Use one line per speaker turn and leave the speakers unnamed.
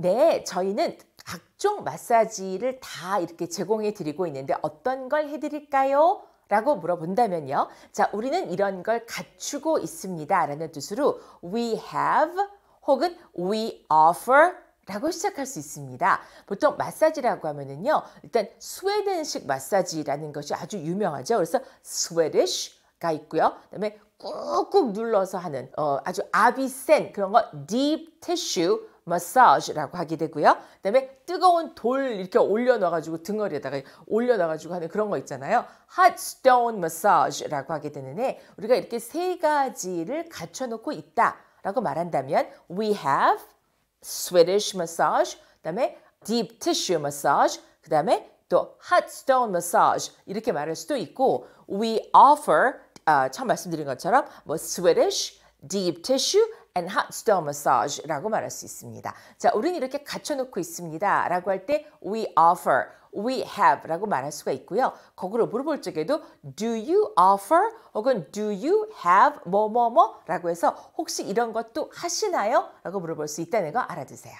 네, 저희는 각종 마사지를 다 이렇게 제공해 드리고 있는데 어떤 걸 해드릴까요? 라고 물어본다면요. 자, 우리는 이런 걸 갖추고 있습니다. 라는 뜻으로 we have 혹은 we offer 라고 시작할 수 있습니다. 보통 마사지라고 하면은요. 일단 스웨덴식 마사지라는 것이 아주 유명하죠. 그래서 스웨디쉬가 있고요. 그다음에 꾹꾹 눌러서 하는 어, 아주 아비 센 그런 거딥 티슈 마사지라고 하게 되고요. 그다음에 뜨거운 돌 이렇게 올려놔가지고 등허리에다가 올려놔가지고 하는 그런 거 있잖아요. 핫스톤 마사지라고 하게 되는데 우리가 이렇게 세 가지를 갖춰놓고 있다라고 말한다면 we have Swedish massage, 그다음에 deep tissue massage, 그다음에 또 핫스톤 마사지 이렇게 말할 수도 있고 we offer 아, 처음 말씀드린 것처럼 뭐 Swedish deep tissue and hot stone massage라고 말할 수 있습니다. 자, 우리는 이렇게 갖춰놓고 있습니다. 라고 할 때 we offer, we have 라고 말할 수가 있고요. 거꾸로 물어볼 적에도 do you offer 혹은 do you have 뭐뭐뭐 뭐, 라고 해서 혹시 이런 것도 하시나요? 라고 물어볼 수 있다는 거 알아두세요.